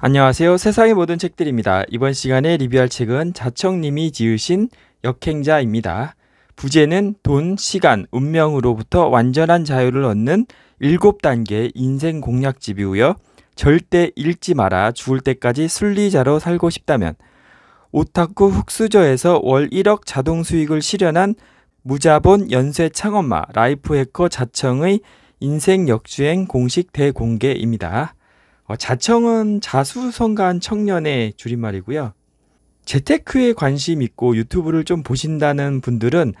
안녕하세요. 세상의 모든 책들입니다. 이번 시간에 리뷰할 책은 자청님이 지으신 역행자입니다. 부제는 돈, 시간, 운명으로부터 완전한 자유를 얻는 7단계 인생 공략집이고요. 절대 읽지 마라. 죽을 때까지 순리자로 살고 싶다면 오타쿠 흑수저에서 월 1억 자동 수익을 실현한 무자본 연쇄 창업마 라이프해커 자청의 인생 역주행 공식 대공개입니다. 어, 자청은 자수성가한 청년의 줄임말이고요. 재테크에 관심 있고 유튜브를 좀 보신다는 분들은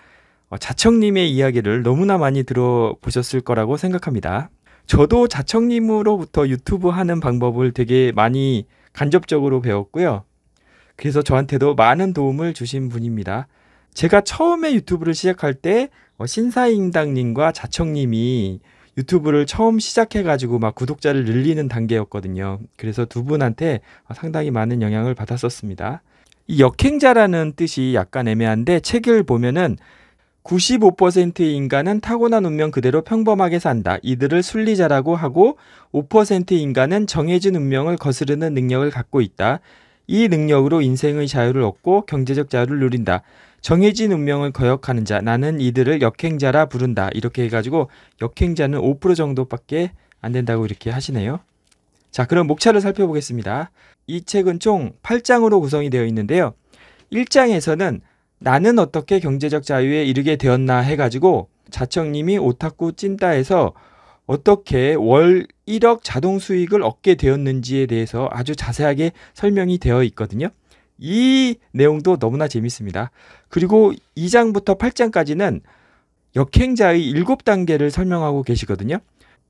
어, 자청님의 이야기를 너무나 많이 들어보셨을 거라고 생각합니다. 저도 자청님으로부터 유튜브 하는 방법을 되게 많이 간접적으로 배웠고요. 그래서 저한테도 많은 도움을 주신 분입니다. 제가 처음에 유튜브를 시작할 때 어, 신사임당님과 자청님이 유튜브를 처음 시작해가지고 막 구독자를 늘리는 단계였거든요. 그래서 두 분한테 상당히 많은 영향을 받았었습니다. 이 역행자라는 뜻이 약간 애매한데 책을 보면은 95%의 인간은 타고난 운명 그대로 평범하게 산다. 이들을 순리자라고 하고 5%의 인간은 정해진 운명을 거스르는 능력을 갖고 있다. 이 능력으로 인생의 자유를 얻고 경제적 자유를 누린다. 정해진 운명을 거역하는 자 나는 이들을 역행자라 부른다 이렇게 해가지고 역행자는 5% 정도밖에 안 된다고 이렇게 하시네요. 자 그럼 목차를 살펴보겠습니다. 이 책은 총 8장으로 구성이 되어 있는데요. 1장에서는 나는 어떻게 경제적 자유에 이르게 되었나 해가지고 자청님이 오타쿠 찐따에서 어떻게 월 1억 자동 수익을 얻게 되었는지에 대해서 아주 자세하게 설명이 되어 있거든요. 이 내용도 너무나 재밌습니다. 그리고 2장부터 8장까지는 역행자의 7단계를 설명하고 계시거든요.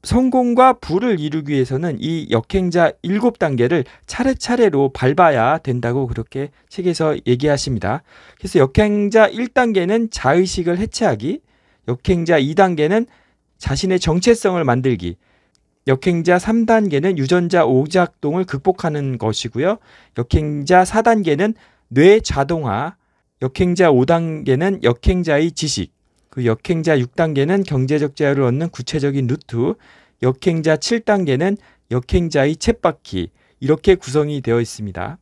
성공과 부를 이루기 위해서는 이 역행자 7단계를 차례차례로 밟아야 된다고 그렇게 책에서 얘기하십니다. 그래서 역행자 1단계는 자의식을 해체하기, 역행자 2단계는 자신의 정체성을 만들기, 역행자 3단계는 유전자 오작동을 극복하는 것이고요. 역행자 4단계는 뇌 자동화, 역행자 5단계는 역행자의 지식, 그 역행자 6단계는 경제적 자유를 얻는 구체적인 루트, 역행자 7단계는 역행자의 챗바퀴 이렇게 구성이 되어 있습니다.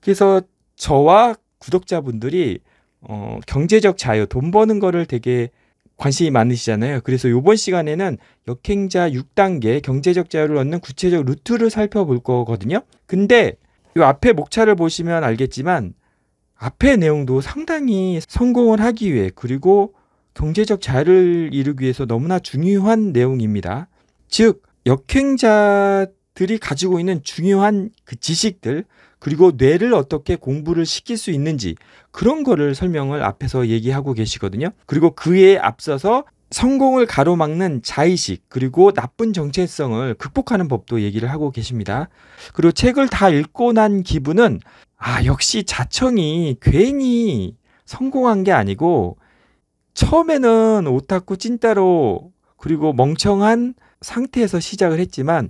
그래서 저와 구독자분들이 어, 경제적 자유, 돈 버는 거를 되게 관심이 많으시잖아요. 그래서 이번 시간에는 역행자 6단계 경제적 자유를 얻는 구체적 루트를 살펴볼 거거든요. 근데 이 앞에 목차를 보시면 알겠지만 앞에 내용도 상당히 성공을 하기 위해 그리고 경제적 자유를 이루기 위해서 너무나 중요한 내용입니다. 즉 역행자들이 가지고 있는 중요한 그 지식들 그리고 뇌를 어떻게 공부를 시킬 수 있는지 그런 거를 설명을 앞에서 얘기하고 계시거든요. 그리고 그에 앞서서 성공을 가로막는 자의식 그리고 나쁜 정체성을 극복하는 법도 얘기를 하고 계십니다. 그리고 책을 다 읽고 난 기분은 아 역시 자청이 괜히 성공한 게 아니고 처음에는 오타쿠 찐따로 그리고 멍청한 상태에서 시작을 했지만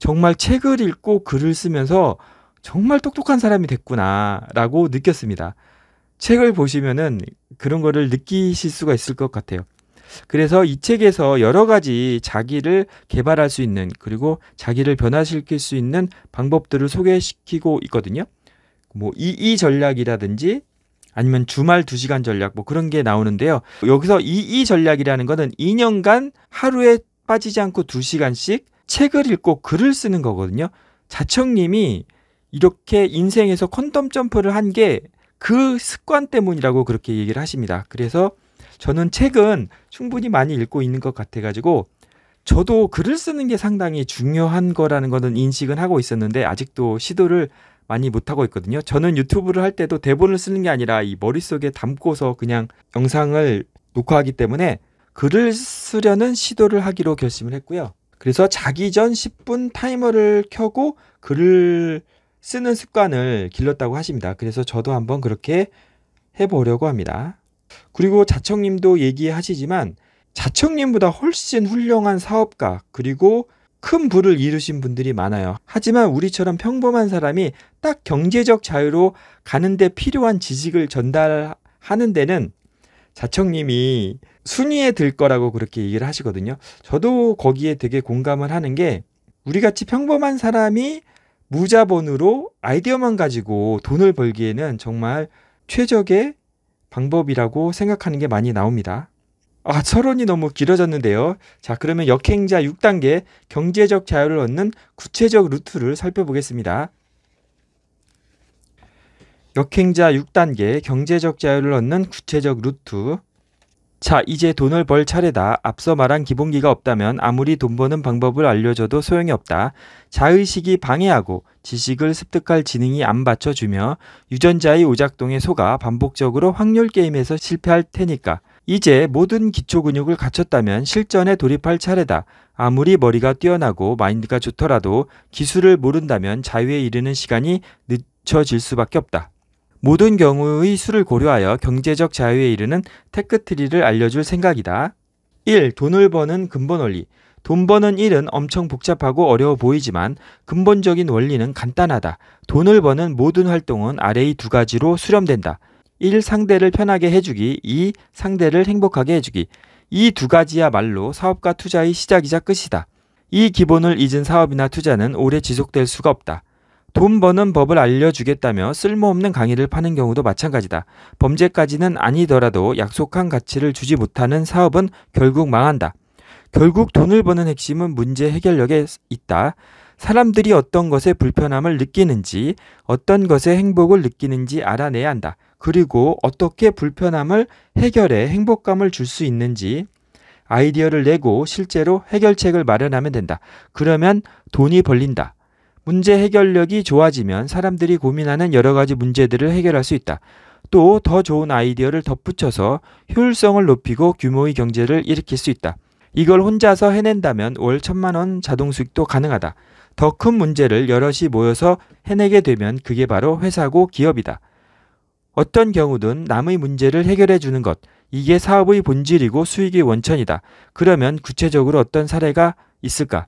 정말 책을 읽고 글을 쓰면서 정말 똑똑한 사람이 됐구나라고 느꼈습니다. 책을 보시면은 그런 거를 느끼실 수가 있을 것 같아요. 그래서 이 책에서 여러 가지 자기를 개발할 수 있는 그리고 자기를 변화시킬 수 있는 방법들을 소개시키고 있거든요. 뭐 이이 전략이라든지 아니면 주말 2시간 전략 뭐 그런 게 나오는데요. 여기서 이이 전략이라는 거는 2년간 하루에 빠지지 않고 2시간씩 책을 읽고 글을 쓰는 거거든요. 자청님이 이렇게 인생에서 컨덤 점프를 한 게 그 습관 때문이라고 그렇게 얘기를 하십니다. 그래서 저는 책은 충분히 많이 읽고 있는 것 같아가지고 저도 글을 쓰는 게 상당히 중요한 거라는 거는 인식은 하고 있었는데 아직도 시도를 많이 못하고 있거든요. 저는 유튜브를 할 때도 대본을 쓰는 게 아니라 이 머릿속에 담고서 그냥 영상을 녹화하기 때문에 글을 쓰려는 시도를 하기로 결심을 했고요. 그래서 자기 전 10분 타이머를 켜고 글을 쓰는 습관을 길렀다고 하십니다. 그래서 저도 한번 그렇게 해보려고 합니다. 그리고 자청님도 얘기하시지만 자청님보다 훨씬 훌륭한 사업가 그리고 큰 부를 이루신 분들이 많아요. 하지만 우리처럼 평범한 사람이 딱 경제적 자유로 가는데 필요한 지식을 전달하는 데는 자청님이 순위에 들 거라고 그렇게 얘기를 하시거든요. 저도 거기에 되게 공감을 하는 게 우리같이 평범한 사람이 무자본으로 아이디어만 가지고 돈을 벌기에는 정말 최적의 방법이라고 생각하는 게 많이 나옵니다. 아, 철원이 너무 길어졌는데요. 자, 그러면 역행자 6단계 경제적 자유를 얻는 구체적 루트를 살펴보겠습니다. 역행자 6단계 경제적 자유를 얻는 구체적 루트 자, 이제 돈을 벌 차례다. 앞서 말한 기본기가 없다면 아무리 돈 버는 방법을 알려줘도 소용이 없다. 자의식이 방해하고 지식을 습득할 지능이 안 받쳐주며 유전자의 오작동에 속아 반복적으로 확률 게임에서 실패할 테니까. 이제 모든 기초 근육을 갖췄다면 실전에 돌입할 차례다. 아무리 머리가 뛰어나고 마인드가 좋더라도 기술을 모른다면 자유에 이르는 시간이 늦춰질 수밖에 없다. 모든 경우의 수를 고려하여 경제적 자유에 이르는 테크트리를 알려줄 생각이다. 1. 돈을 버는 근본 원리. 돈 버는 일은 엄청 복잡하고 어려워 보이지만 근본적인 원리는 간단하다. 돈을 버는 모든 활동은 아래의 두 가지로 수렴된다. 1. 상대를 편하게 해주기. 2. 상대를 행복하게 해주기. 이 두 가지야말로 사업과 투자의 시작이자 끝이다. 이 기본을 잊은 사업이나 투자는 오래 지속될 수가 없다. 돈 버는 법을 알려주겠다며 쓸모없는 강의를 파는 경우도 마찬가지다. 범죄까지는 아니더라도 약속한 가치를 주지 못하는 사업은 결국 망한다. 결국 돈을 버는 핵심은 문제 해결력에 있다. 사람들이 어떤 것에 불편함을 느끼는지, 어떤 것에 행복을 느끼는지 알아내야 한다. 그리고 어떻게 불편함을 해결해 행복감을 줄 수 있는지 아이디어를 내고 실제로 해결책을 마련하면 된다. 그러면 돈이 벌린다. 문제 해결력이 좋아지면 사람들이 고민하는 여러 가지 문제들을 해결할 수 있다. 또 더 좋은 아이디어를 덧붙여서 효율성을 높이고 규모의 경제를 일으킬 수 있다. 이걸 혼자서 해낸다면 월 천만 원 자동 수익도 가능하다. 더 큰 문제를 여럿이 모여서 해내게 되면 그게 바로 회사고 기업이다. 어떤 경우든 남의 문제를 해결해 주는 것, 이게 사업의 본질이고 수익의 원천이다. 그러면 구체적으로 어떤 사례가 있을까?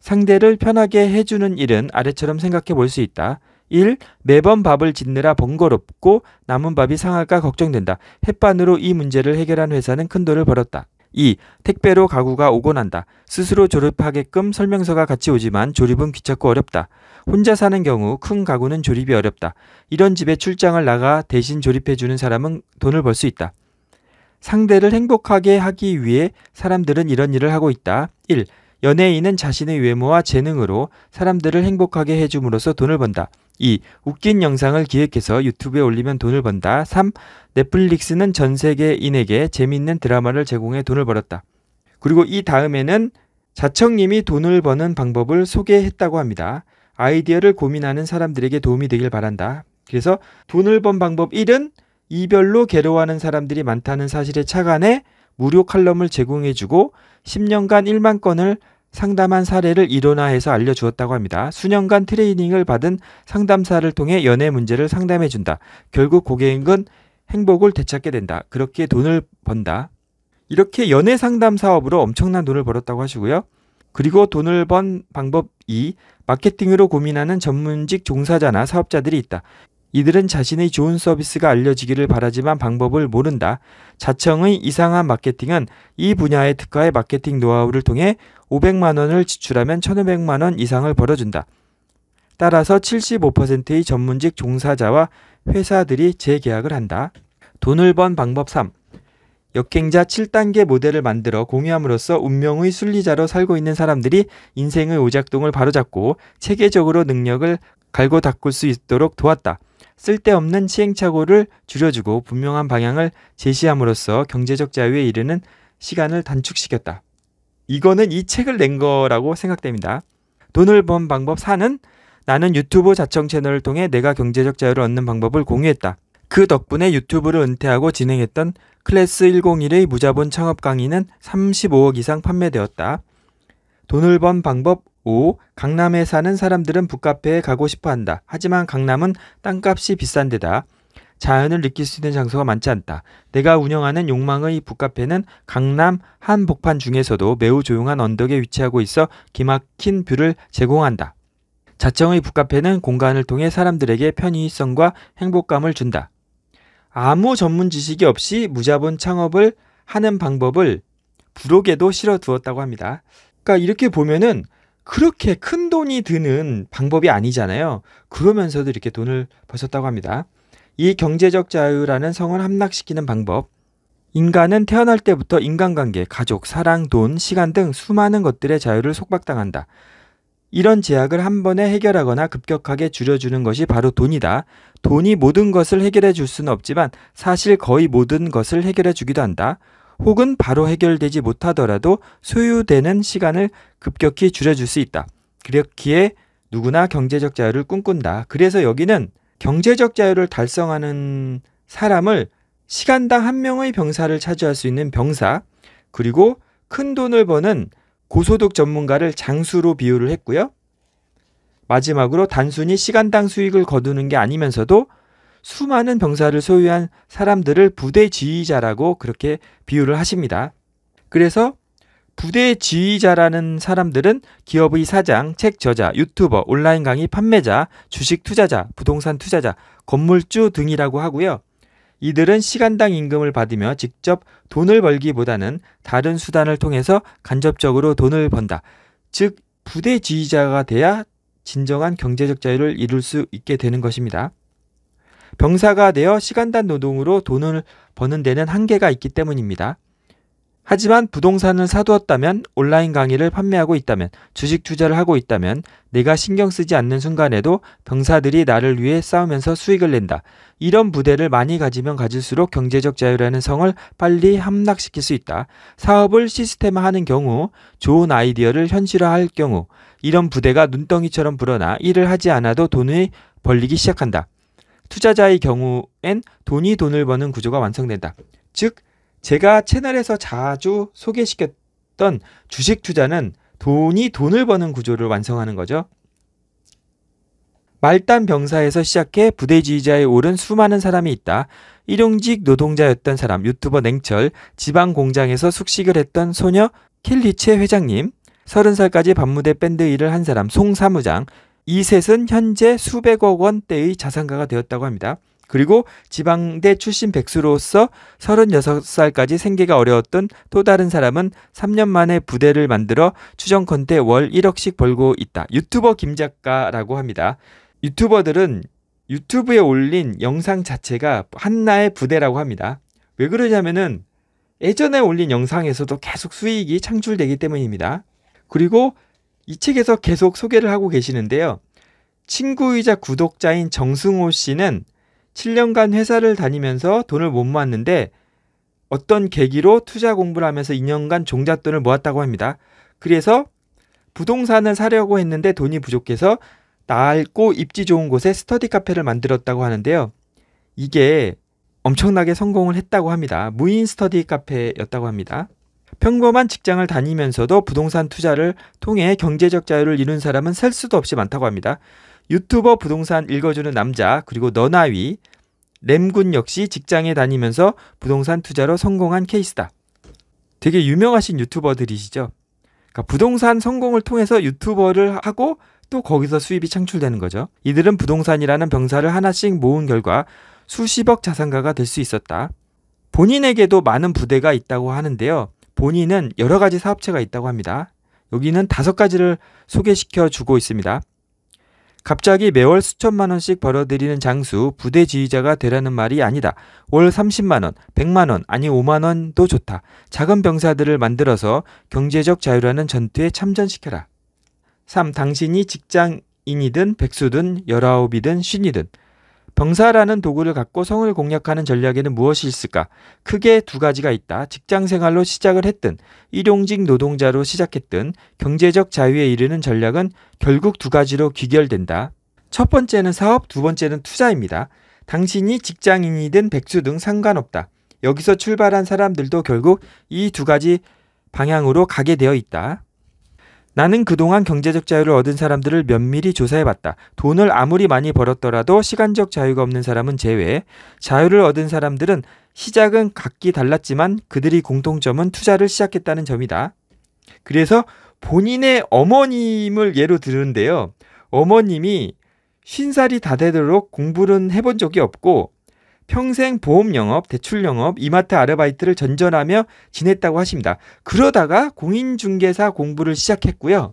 상대를 편하게 해주는 일은 아래처럼 생각해 볼 수 있다. 1. 매번 밥을 짓느라 번거롭고 남은 밥이 상할까 걱정된다. 햇반으로 이 문제를 해결한 회사는 큰 돈을 벌었다. 2. 택배로 가구가 오고 난다. 스스로 조립하게끔 설명서가 같이 오지만 조립은 귀찮고 어렵다. 혼자 사는 경우 큰 가구는 조립이 어렵다. 이런 집에 출장을 나가 대신 조립해주는 사람은 돈을 벌 수 있다. 상대를 행복하게 하기 위해 사람들은 이런 일을 하고 있다. 1. 연예인은 자신의 외모와 재능으로 사람들을 행복하게 해줌으로써 돈을 번다. 2. 웃긴 영상을 기획해서 유튜브에 올리면 돈을 번다. 3. 넷플릭스는 전 세계인에게 재밌는 드라마를 제공해 돈을 벌었다. 그리고 이 다음에는 자청님이 돈을 버는 방법을 소개했다고 합니다. 아이디어를 고민하는 사람들에게 도움이 되길 바란다. 그래서 돈을 번 방법 1은 이별로 괴로워하는 사람들이 많다는 사실에 착안해 무료 칼럼을 제공해주고 10년간 1만 건을 상담한 사례를 일원화해서 알려주었다고 합니다. 수년간 트레이닝을 받은 상담사를 통해 연애 문제를 상담해준다. 결국 고객은 행복을 되찾게 된다. 그렇게 돈을 번다. 이렇게 연애 상담 사업으로 엄청난 돈을 벌었다고 하시고요. 그리고 돈을 번 방법 2. 마케팅으로 고민하는 전문직 종사자나 사업자들이 있다. 이들은 자신의 좋은 서비스가 알려지기를 바라지만 방법을 모른다. 자청의 이상한 마케팅은 이 분야의 특가의 마케팅 노하우를 통해 500만원을 지출하면 1500만원 이상을 벌어준다. 따라서 75%의 전문직 종사자와 회사들이 재계약을 한다. 돈을 번 방법 3. 역행자 7단계 모델을 만들어 공유함으로써 운명의 순리자로 살고 있는 사람들이 인생의 오작동을 바로잡고 체계적으로 능력을 갈고 닦을 수 있도록 도왔다. 쓸데없는 시행착오를 줄여주고 분명한 방향을 제시함으로써 경제적 자유에 이르는 시간을 단축시켰다. 이거는 이 책을 낸 거라고 생각됩니다. 돈을 번 방법 4는 나는 유튜브 자청 채널을 통해 내가 경제적 자유를 얻는 방법을 공유했다. 그 덕분에 유튜브를 은퇴하고 진행했던 클래스 101의 무자본 창업 강의는 35억 이상 판매되었다. 돈을 번 방법 5. 강남에 사는 사람들은 북카페에 가고 싶어 한다. 하지만 강남은 땅값이 비싼 데다. 자연을 느낄 수 있는 장소가 많지 않다. 내가 운영하는 욕망의 북카페는 강남 한복판 중에서도 매우 조용한 언덕에 위치하고 있어 기막힌 뷰를 제공한다. 자청의 북카페는 공간을 통해 사람들에게 편의성과 행복감을 준다. 아무 전문 지식이 없이 무자본 창업을 하는 방법을 부록에도 실어 두었다고 합니다. 그러니까 이렇게 보면은 그렇게 큰 돈이 드는 방법이 아니잖아요. 그러면서도 이렇게 돈을 버셨다고 합니다. 이 경제적 자유라는 성을 함락시키는 방법. 인간은 태어날 때부터 인간관계, 가족, 사랑, 돈, 시간 등 수많은 것들의 자유를 속박당한다. 이런 제약을 한 번에 해결하거나 급격하게 줄여주는 것이 바로 돈이다. 돈이 모든 것을 해결해 줄 수는 없지만 사실 거의 모든 것을 해결해 주기도 한다. 혹은 바로 해결되지 못하더라도 소요되는 시간을 급격히 줄여줄 수 있다. 그렇기에 누구나 경제적 자유를 꿈꾼다. 그래서 여기는 경제적 자유를 달성하는 사람을 시간당 한 명의 병사를 차지할 수 있는 병사, 그리고 큰 돈을 버는 고소득 전문가를 장수로 비유를 했고요. 마지막으로 단순히 시간당 수익을 거두는 게 아니면서도 수많은 병사를 소유한 사람들을 부대 지휘자라고 그렇게 비유를 하십니다. 그래서 부대 지휘자라는 사람들은 기업의 사장, 책 저자, 유튜버, 온라인 강의 판매자, 주식 투자자, 부동산 투자자, 건물주 등이라고 하고요. 이들은 시간당 임금을 받으며 직접 돈을 벌기보다는 다른 수단을 통해서 간접적으로 돈을 번다. 즉, 부대 지휘자가 돼야 진정한 경제적 자유를 이룰 수 있게 되는 것입니다. 병사가 되어 시간단 노동으로 돈을 버는 데는 한계가 있기 때문입니다. 하지만 부동산을 사두었다면 온라인 강의를 판매하고 있다면 주식 투자를 하고 있다면 내가 신경 쓰지 않는 순간에도 병사들이 나를 위해 싸우면서 수익을 낸다. 이런 부대를 많이 가지면 가질수록 경제적 자유라는 성을 빨리 함락시킬 수 있다. 사업을 시스템화하는 경우 좋은 아이디어를 현실화할 경우 이런 부대가 눈덩이처럼 불어나 일을 하지 않아도 돈이 벌리기 시작한다. 투자자의 경우엔 돈이 돈을 버는 구조가 완성된다. 즉, 제가 채널에서 자주 소개시켰던 주식 투자는 돈이 돈을 버는 구조를 완성하는 거죠. 말단 병사에서 시작해 부대 지휘자에 오른 수많은 사람이 있다. 일용직 노동자였던 사람, 유튜버 냉철, 지방 공장에서 숙식을 했던 소녀 킬리체 회장님, 30살까지 밤무대 밴드 일을 한 사람 송 사무장, 이 셋은 현재 수백억 원대의 자산가가 되었다고 합니다. 그리고 지방대 출신 백수로서 36살까지 생계가 어려웠던 또 다른 사람은 3년 만에 부대를 만들어 추정컨대 월 1억씩 벌고 있다. 유튜버 김작가라고 합니다. 유튜버들은 유튜브에 올린 영상 자체가 한나의 부대라고 합니다. 왜 그러냐면은 예전에 올린 영상에서도 계속 수익이 창출되기 때문입니다. 그리고 이 책에서 계속 소개를 하고 계시는데요. 친구이자 구독자인 정승호 씨는 7년간 회사를 다니면서 돈을 못 모았는데 어떤 계기로 투자 공부를 하면서 2년간 종잣돈을 모았다고 합니다. 그래서 부동산을 사려고 했는데 돈이 부족해서 낡고 입지 좋은 곳에 스터디 카페를 만들었다고 하는데요. 이게 엄청나게 성공을 했다고 합니다. 무인 스터디 카페였다고 합니다. 평범한 직장을 다니면서도 부동산 투자를 통해 경제적 자유를 이룬 사람은 셀 수도 없이 많다고 합니다. 유튜버 부동산 읽어주는 남자 그리고 너나위 램군 역시 직장에 다니면서 부동산 투자로 성공한 케이스다. 되게 유명하신 유튜버들이시죠. 그러니까 부동산 성공을 통해서 유튜버를 하고 또 거기서 수입이 창출되는 거죠. 이들은 부동산이라는 병사를 하나씩 모은 결과 수십억 자산가가 될 수 있었다. 본인에게도 많은 부대가 있다고 하는데요. 본인은 여러 가지 사업체가 있다고 합니다. 여기는 다섯 가지를 소개시켜 주고 있습니다. 갑자기 매월 수천만 원씩 벌어들이는 장수, 부대 지휘자가 되라는 말이 아니다. 월 30만 원, 100만 원, 아니 5만 원도 좋다. 작은 병사들을 만들어서 경제적 자유라는 전투에 참전시켜라. 3. 당신이 직장인이든 백수든 열아홉이든 쉰이든 병사라는 도구를 갖고 성을 공략하는 전략에는 무엇이 있을까? 크게 두 가지가 있다. 직장 생활로 시작을 했든 일용직 노동자로 시작했든 경제적 자유에 이르는 전략은 결국 두 가지로 귀결된다. 첫 번째는 사업, 두 번째는 투자입니다. 당신이 직장인이든 백수 등 상관없다. 여기서 출발한 사람들도 결국 이 두 가지 방향으로 가게 되어 있다. 나는 그동안 경제적 자유를 얻은 사람들을 면밀히 조사해봤다. 돈을 아무리 많이 벌었더라도 시간적 자유가 없는 사람은 제외. 자유를 얻은 사람들은 시작은 각기 달랐지만 그들이 공통점은 투자를 시작했다는 점이다. 그래서 본인의 어머님을 예로 들는데요 어머님이 신 살이 다 되도록 공부는 해본 적이 없고 평생 보험 영업, 대출 영업, 이마트 아르바이트를 전전하며 지냈다고 하십니다. 그러다가 공인중개사 공부를 시작했고요.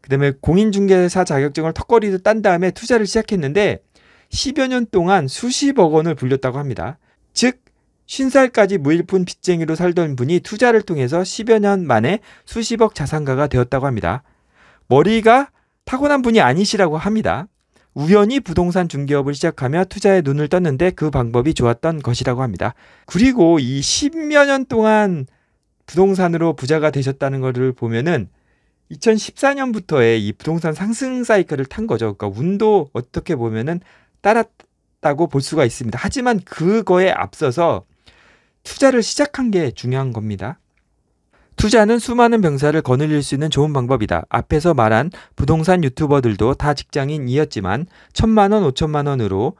그다음에 공인중개사 자격증을 턱걸이도 딴 다음에 투자를 시작했는데 10여 년 동안 수십억 원을 불렸다고 합니다. 즉 50살까지 무일푼 빚쟁이로 살던 분이 투자를 통해서 10여 년 만에 수십억 자산가가 되었다고 합니다. 머리가 타고난 분이 아니시라고 합니다. 우연히 부동산 중개업을 시작하며 투자에 눈을 떴는데 그 방법이 좋았던 것이라고 합니다. 그리고 이 10여 년 동안 부동산으로 부자가 되셨다는 것을 보면은 2014년부터의 이 부동산 상승 사이클을 탄 거죠. 그러니까 운도 어떻게 보면은 따랐다고 볼 수가 있습니다. 하지만 그거에 앞서서 투자를 시작한 게 중요한 겁니다. 투자는 수많은 병사를 거느릴 수 있는 좋은 방법이다. 앞에서 말한 부동산 유튜버들도 다 직장인이었지만 천만 원, 오천만 원으로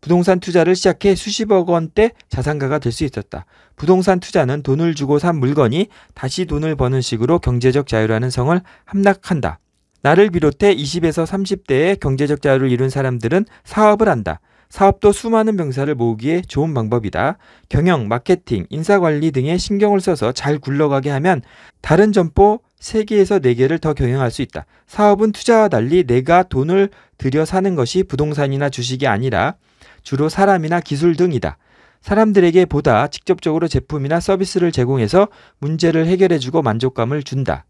부동산 투자를 시작해 수십억 원대 자산가가 될 수 있었다. 부동산 투자는 돈을 주고 산 물건이 다시 돈을 버는 식으로 경제적 자유라는 성을 함락한다. 나를 비롯해 20에서 30대의 경제적 자유를 이룬 사람들은 사업을 한다. 사업도 수많은 병사를 모으기에 좋은 방법이다. 경영, 마케팅, 인사관리 등에 신경을 써서 잘 굴러가게 하면 다른 점포 3개에서 4개를 더 경영할 수 있다. 사업은 투자와 달리 내가 돈을 들여 사는 것이 부동산이나 주식이 아니라 주로 사람이나 기술 등이다. 사람들에게 보다 직접적으로 제품이나 서비스를 제공해서 문제를 해결해주고 만족감을 준다.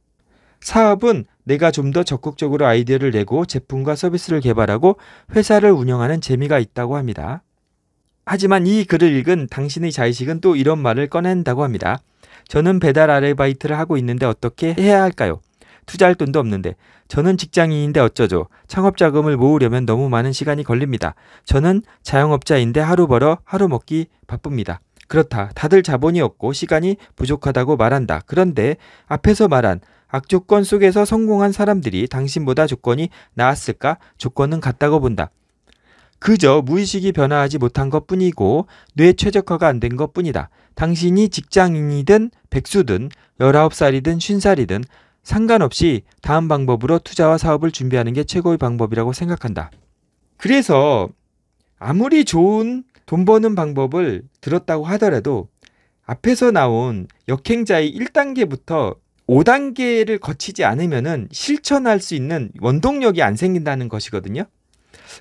사업은 내가 좀 더 적극적으로 아이디어를 내고 제품과 서비스를 개발하고 회사를 운영하는 재미가 있다고 합니다. 하지만 이 글을 읽은 당신의 자의식은 또 이런 말을 꺼낸다고 합니다. 저는 배달 아르바이트를 하고 있는데 어떻게 해야 할까요? 투자할 돈도 없는데 저는 직장인인데 어쩌죠? 창업 자금을 모으려면 너무 많은 시간이 걸립니다. 저는 자영업자인데 하루 벌어 하루 먹기 바쁩니다. 그렇다. 다들 자본이 없고 시간이 부족하다고 말한다. 그런데 앞에서 말한 악조건 속에서 성공한 사람들이 당신보다 조건이 나았을까? 조건은 같다고 본다. 그저 무의식이 변화하지 못한 것 뿐이고 뇌 최적화가 안 된 것 뿐이다. 당신이 직장인이든 백수든 19살이든 50살이든 상관없이 다음 방법으로 투자와 사업을 준비하는 게 최고의 방법이라고 생각한다. 그래서 아무리 좋은 돈 버는 방법을 들었다고 하더라도 앞에서 나온 역행자의 1단계부터 5단계를 거치지 않으면은 실천할 수 있는 원동력이 안 생긴다는 것이거든요.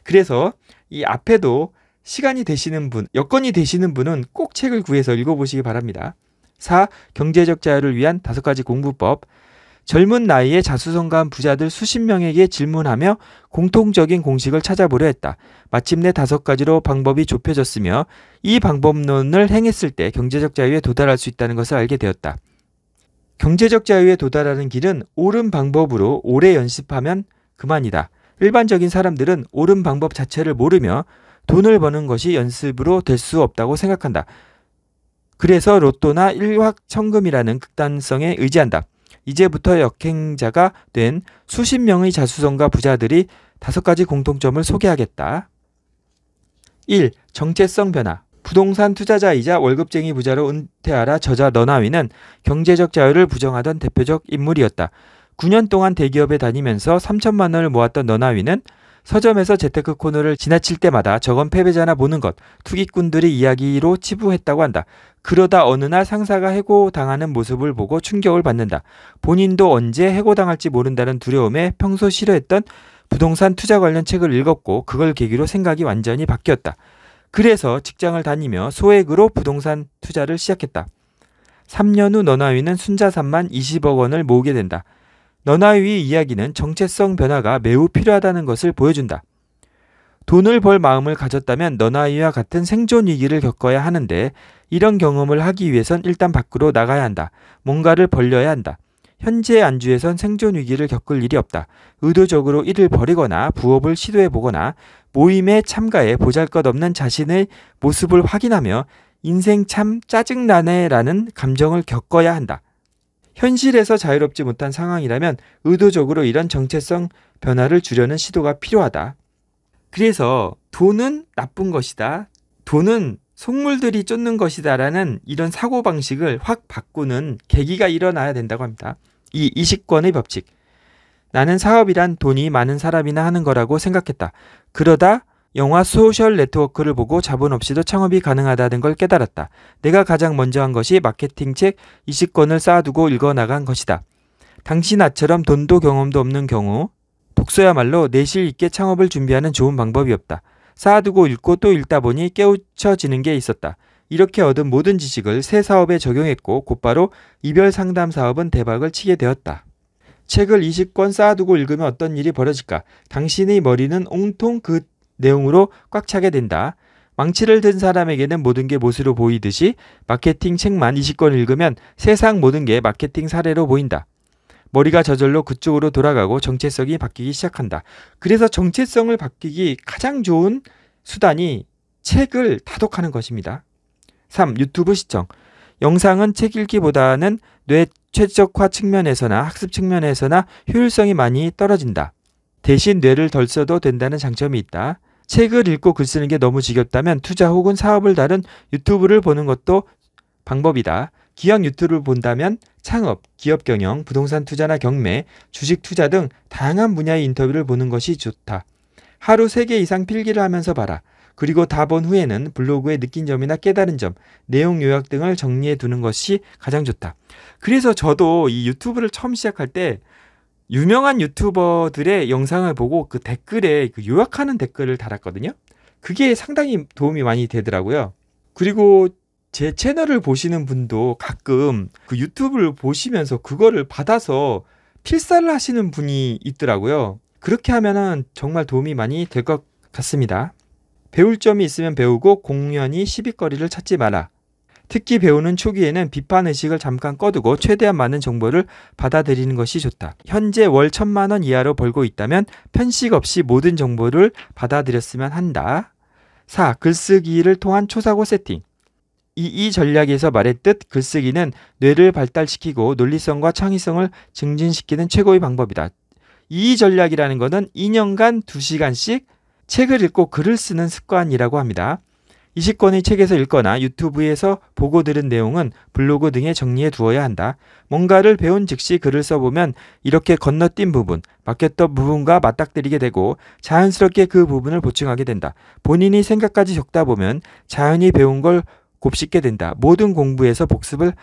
그래서 이 앞에도 시간이 되시는 분, 여건이 되시는 분은 꼭 책을 구해서 읽어보시기 바랍니다. 4. 경제적 자유를 위한 다섯 가지 공부법. 젊은 나이에 자수성가한 부자들 수십 명에게 질문하며 공통적인 공식을 찾아보려 했다. 마침내 다섯 가지로 방법이 좁혀졌으며 이 방법론을 행했을 때 경제적 자유에 도달할 수 있다는 것을 알게 되었다. 경제적 자유에 도달하는 길은 옳은 방법으로 오래 연습하면 그만이다. 일반적인 사람들은 옳은 방법 자체를 모르며 돈을 버는 것이 연습으로 될 수 없다고 생각한다. 그래서 로또나 일확천금이라는 극단성에 의지한다. 이제부터 역행자가 된 수십 명의 자수성가 부자들이 다섯 가지 공통점을 소개하겠다. 1. 정체성 변화. 부동산 투자자이자 월급쟁이 부자로 은퇴하라 저자 너나위는 경제적 자유를 부정하던 대표적 인물이었다. 9년 동안 대기업에 다니면서 3천만 원을 모았던 너나위는 서점에서 재테크 코너를 지나칠 때마다 저건 패배자나 보는 것, 투기꾼들의 이야기로 치부했다고 한다. 그러다 어느 날 상사가 해고당하는 모습을 보고 충격을 받는다. 본인도 언제 해고당할지 모른다는 두려움에 평소 싫어했던 부동산 투자 관련 책을 읽었고 그걸 계기로 생각이 완전히 바뀌었다. 그래서 직장을 다니며 소액으로 부동산 투자를 시작했다. 3년 후 너나위는 순자산만 20억 원을 모으게 된다. 너나위의 이야기는 정체성 변화가 매우 필요하다는 것을 보여준다. 돈을 벌 마음을 가졌다면 너나이와 같은 생존 위기를 겪어야 하는데 이런 경험을 하기 위해선 일단 밖으로 나가야 한다. 뭔가를 벌려야 한다. 현재 안주에선 생존 위기를 겪을 일이 없다. 의도적으로 일을 버리거나 부업을 시도해 보거나 모임에 참가해 보잘것없는 자신의 모습을 확인하며 인생 참 짜증나네라는 감정을 겪어야 한다. 현실에서 자유롭지 못한 상황이라면 의도적으로 이런 정체성 변화를 주려는 시도가 필요하다. 그래서 돈은 나쁜 것이다. 돈은 속물들이 쫓는 것이다라는 이런 사고방식을 확 바꾸는 계기가 일어나야 된다고 합니다. 이 이식권의 법칙. 나는 사업이란 돈이 많은 사람이나 하는 거라고 생각했다. 그러다 영화 소셜 네트워크를 보고 자본 없이도 창업이 가능하다는 걸 깨달았다. 내가 가장 먼저 한 것이 마케팅 책 20권을 쌓아두고 읽어나간 것이다. 당시 나처럼 돈도 경험도 없는 경우 독서야말로 내실 있게 창업을 준비하는 좋은 방법이 없다. 쌓아두고 읽고 또 읽다 보니 깨우쳐지는 게 있었다. 이렇게 얻은 모든 지식을 새 사업에 적용했고 곧바로 이별 상담 사업은 대박을 치게 되었다. 책을 20권 쌓아두고 읽으면 어떤 일이 벌어질까? 당신의 머리는 온통 그 내용으로 꽉 차게 된다. 망치를 든 사람에게는 모든 게 못으로 보이듯이 마케팅 책만 20권 읽으면 세상 모든 게 마케팅 사례로 보인다. 머리가 저절로 그쪽으로 돌아가고 정체성이 바뀌기 시작한다. 그래서 정체성을 바뀌기 가장 좋은 수단이 책을 다독하는 것입니다. 3. 유튜브 시청. 영상은 책 읽기보다는 뇌 최적화 측면에서나 학습 측면에서나 효율성이 많이 떨어진다. 대신 뇌를 덜 써도 된다는 장점이 있다. 책을 읽고 글 쓰는 게 너무 지겹다면 투자 혹은 사업을 다룬 유튜브를 보는 것도 방법이다. 기업 유튜브를 본다면 창업, 기업 경영, 부동산 투자나 경매, 주식 투자 등 다양한 분야의 인터뷰를 보는 것이 좋다. 하루 3개 이상 필기를 하면서 봐라. 그리고 다 본 후에는 블로그에 느낀 점이나 깨달은 점, 내용 요약 등을 정리해 두는 것이 가장 좋다. 그래서 저도 이 유튜브를 처음 시작할 때 유명한 유튜버들의 영상을 보고 그 댓글에 그 요약하는 댓글을 달았거든요. 그게 상당히 도움이 많이 되더라고요. 그리고 제 채널을 보시는 분도 가끔 그 유튜브를 보시면서 그거를 받아서 필사를 하시는 분이 있더라고요. 그렇게 하면은 정말 도움이 많이 될 것 같습니다. 배울 점이 있으면 배우고 공연히 시비거리를 찾지 마라. 특히 배우는 초기에는 비판 의식을 잠깐 꺼두고 최대한 많은 정보를 받아들이는 것이 좋다. 현재 월 천만 원 이하로 벌고 있다면 편식 없이 모든 정보를 받아들였으면 한다. 4. 글쓰기를 통한 초사고 세팅. 이이 전략에서 말했듯 글쓰기는 뇌를 발달시키고 논리성과 창의성을 증진시키는 최고의 방법이다. 이이 전략이라는 것은 2년간 2시간씩 책을 읽고 글을 쓰는 습관이라고 합니다. 2 0권의 책에서 읽거나 유튜브에서 보고 들은 내용은 블로그 등에 정리해 두어야 한다. 뭔가를 배운 즉시 글을 써보면 이렇게 건너뛴 부분, 맡겼던 부분과 맞닥뜨리게 되고 자연스럽게 그 부분을 보충하게 된다. 본인이 생각까지 적다 보면 자연히 배운 걸 곱씹게 된다. 모든 공부에서 복습을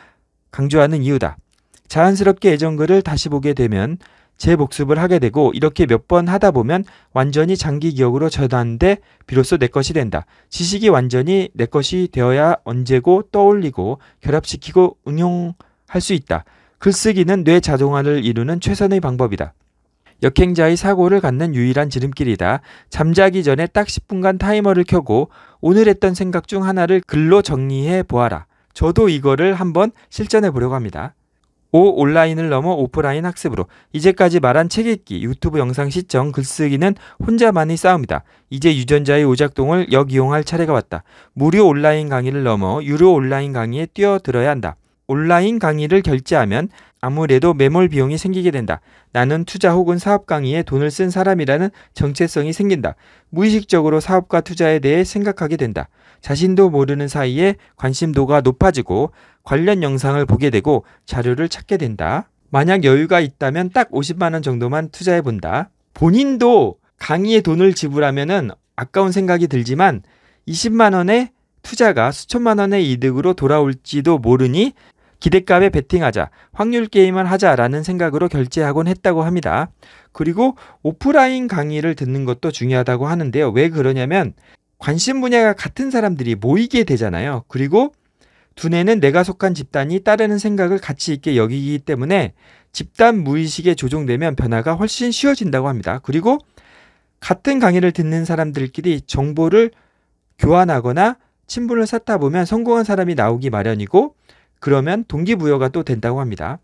강조하는 이유다. 자연스럽게 예전 글을 다시 보게 되면 재복습을 하게 되고 이렇게 몇 번 하다 보면 완전히 장기 기억으로 저단돼 비로소 내 것이 된다. 지식이 완전히 내 것이 되어야 언제고 떠올리고 결합시키고 응용할 수 있다. 글쓰기는 뇌 자동화를 이루는 최선의 방법이다. 역행자의 사고를 갖는 유일한 지름길이다. 잠자기 전에 딱 10분간 타이머를 켜고 오늘 했던 생각 중 하나를 글로 정리해 보아라. 저도 이거를 한번 실전해 보려고 합니다. 5. 온라인을 넘어 오프라인 학습으로 이제까지 말한 책 읽기, 유튜브 영상 시청, 글쓰기는 혼자만의 싸움이다. 이제 유전자의 오작동을 역이용할 차례가 왔다. 무료 온라인 강의를 넘어 유료 온라인 강의에 뛰어들어야 한다. 온라인 강의를 결제하면 아무래도 매몰 비용이 생기게 된다. 나는 투자 혹은 사업 강의에 돈을 쓴 사람이라는 정체성이 생긴다. 무의식적으로 사업과 투자에 대해 생각하게 된다. 자신도 모르는 사이에 관심도가 높아지고 관련 영상을 보게 되고 자료를 찾게 된다. 만약 여유가 있다면 딱 50만원 정도만 투자해 본다. 본인도 강의에 돈을 지불하면 아까운 생각이 들지만 20만원에 투자가 수천만 원의 이득으로 돌아올지도 모르니 기대값에 베팅하자, 확률 게임을 하자라는 생각으로 결제하곤 했다고 합니다. 그리고 오프라인 강의를 듣는 것도 중요하다고 하는데요. 왜 그러냐면 관심 분야가 같은 사람들이 모이게 되잖아요. 그리고 두뇌는 내가 속한 집단이 따르는 생각을 가치 있게 여기기 때문에 집단 무의식에 조종되면 변화가 훨씬 쉬워진다고 합니다. 그리고 같은 강의를 듣는 사람들끼리 정보를 교환하거나 친분을 쌓다 보면 성공한 사람이 나오기 마련이고 그러면 동기부여가 또 된다고 합니다.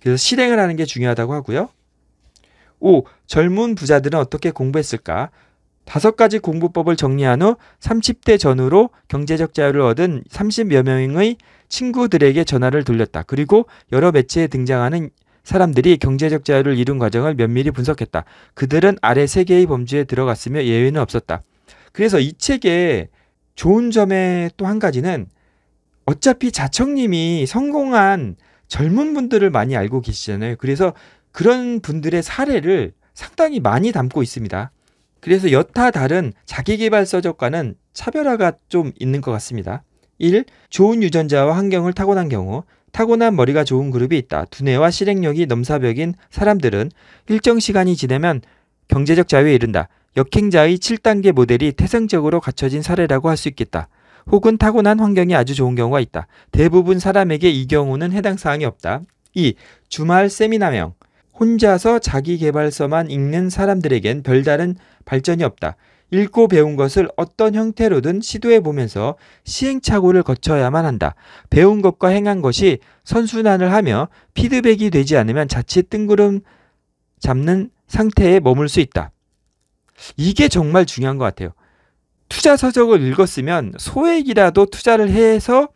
그래서 실행을 하는 게 중요하다고 하고요. 5. 젊은 부자들은 어떻게 공부했을까? 다섯 가지 공부법을 정리한 후 30대 전후로 경제적 자유를 얻은 30여 명의 친구들에게 전화를 돌렸다. 그리고 여러 매체에 등장하는 사람들이 경제적 자유를 이룬 과정을 면밀히 분석했다. 그들은 아래 세 개의 범주에 들어갔으며 예외는 없었다. 그래서 이 책의 좋은 점의 또 한 가지는 어차피 자청님이 성공한 젊은 분들을 많이 알고 계시잖아요. 그래서 그런 분들의 사례를 상당히 많이 담고 있습니다. 그래서 여타 다른 자기개발서적과는 차별화가 좀 있는 것 같습니다. 1. 좋은 유전자와 환경을 타고난 경우 타고난 머리가 좋은 그룹이 있다. 두뇌와 실행력이 넘사벽인 사람들은 일정 시간이 지나면 경제적 자유에 이른다. 역행자의 7단계 모델이 태생적으로 갖춰진 사례라고 할 수 있겠다. 혹은 타고난 환경이 아주 좋은 경우가 있다. 대부분 사람에게 이 경우는 해당 사항이 없다. 2. 주말 세미나명. 혼자서 자기 개발서만 읽는 사람들에겐 별다른 발전이 없다. 읽고 배운 것을 어떤 형태로든 시도해 보면서 시행착오를 거쳐야만 한다. 배운 것과 행한 것이 선순환을 하며 피드백이 되지 않으면 자칫 뜬구름 잡는 상태에 머물 수 있다. 이게 정말 중요한 것 같아요. 투자 서적을 읽었으면 소액이라도 투자를 해서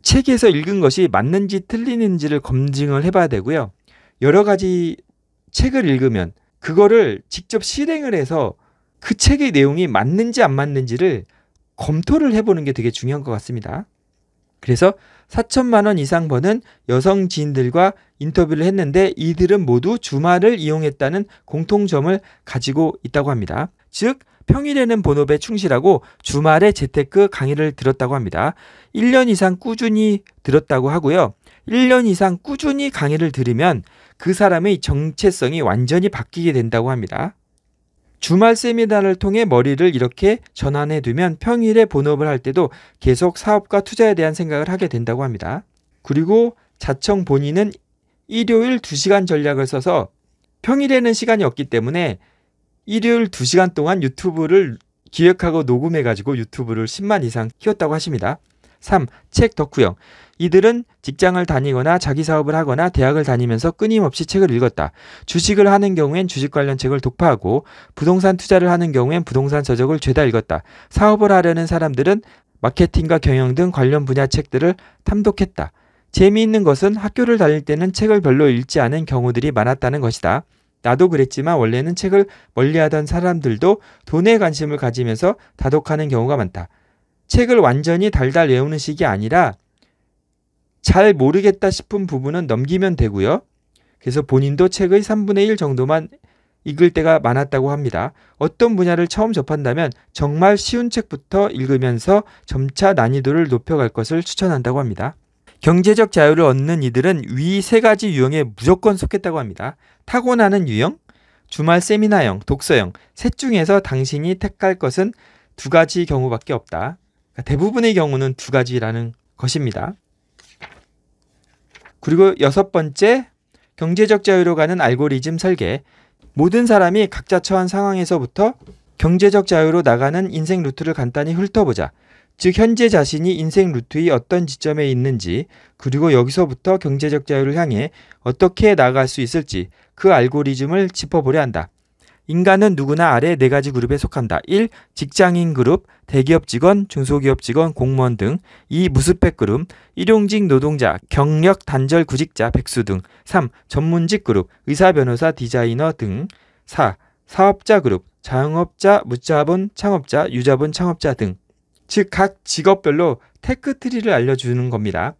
책에서 읽은 것이 맞는지 틀리는지를 검증을 해봐야 되고요. 여러 가지 책을 읽으면 그거를 직접 실행을 해서 그 책의 내용이 맞는지 안 맞는지를 검토를 해보는 게 되게 중요한 것 같습니다. 그래서 4천만 원 이상 버는 여성 지인들과 인터뷰를 했는데 이들은 모두 주말을 이용했다는 공통점을 가지고 있다고 합니다. 즉 평일에는 본업에 충실하고 주말에 재테크 강의를 들었다고 합니다. 1년 이상 꾸준히 들었다고 하고요. 1년 이상 꾸준히 강의를 들으면 그 사람의 정체성이 완전히 바뀌게 된다고 합니다. 주말 세미나를 통해 머리를 이렇게 전환해 두면 평일에 본업을 할 때도 계속 사업과 투자에 대한 생각을 하게 된다고 합니다. 그리고 자청 본인은 일요일 2시간 전략을 써서 평일에는 시간이 없기 때문에 일요일 2시간 동안 유튜브를 기획하고 녹음해가지고 유튜브를 10만 이상 키웠다고 하십니다. 3. 책 덕후형. 이들은 직장을 다니거나 자기 사업을 하거나 대학을 다니면서 끊임없이 책을 읽었다. 주식을 하는 경우엔 주식 관련 책을 독파하고 부동산 투자를 하는 경우엔 부동산 저적을 죄다 읽었다. 사업을 하려는 사람들은 마케팅과 경영 등 관련 분야 책들을 탐독했다. 재미있는 것은 학교를 다닐 때는 책을 별로 읽지 않은 경우들이 많았다는 것이다. 나도 그랬지만 원래는 책을 멀리하던 사람들도 돈에 관심을 가지면서 다독하는 경우가 많다. 책을 완전히 달달 외우는 식이 아니라 잘 모르겠다 싶은 부분은 넘기면 되고요. 그래서 본인도 책의 3분의 1 정도만 읽을 때가 많았다고 합니다. 어떤 분야를 처음 접한다면 정말 쉬운 책부터 읽으면서 점차 난이도를 높여갈 것을 추천한다고 합니다. 경제적 자유를 얻는 이들은 위 세 가지 유형에 무조건 속했다고 합니다. 타고나는 유형, 주말 세미나형, 독서형, 셋 중에서 당신이 택할 것은 두 가지 경우밖에 없다. 그러니까 대부분의 경우는 두 가지라는 것입니다. 그리고 여섯 번째, 경제적 자유로 가는 알고리즘 설계. 모든 사람이 각자 처한 상황에서부터 경제적 자유로 나가는 인생 루트를 간단히 훑어보자. 즉 현재 자신이 인생 루트의 어떤 지점에 있는지 그리고 여기서부터 경제적 자유를 향해 어떻게 나아갈 수 있을지 그 알고리즘을 짚어보려 한다. 인간은 누구나 아래 네 가지 그룹에 속한다. 1. 직장인 그룹, 대기업 직원, 중소기업 직원, 공무원 등. 2. 무스펙 그룹, 일용직 노동자, 경력 단절 구직자, 백수 등. 3. 전문직 그룹, 의사, 변호사, 디자이너 등. 4. 사업자 그룹, 자영업자, 무자본, 창업자, 유자본, 창업자 등. 즉각 직업별로 테크트리를 알려주는 겁니다.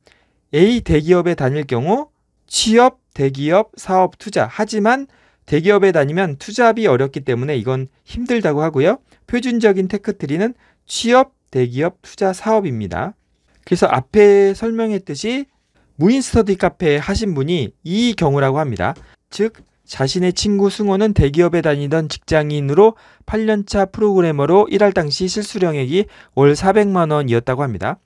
A 대기업에 다닐 경우 취업, 대기업, 사업, 투자. 하지만 대기업에 다니면 투자합이 어렵기 때문에 이건 힘들다고 하고요. 표준적인 테크트리는 취업, 대기업, 투자, 사업입니다. 그래서 앞에 설명했듯이 무인 스터디 카페 하신 분이 이 경우라고 합니다. 즉 자신의 친구 승호는 대기업에 다니던 직장인으로 8년차 프로그래머로 일할 당시 실수령액이 월 400만 원이었다고 합니다.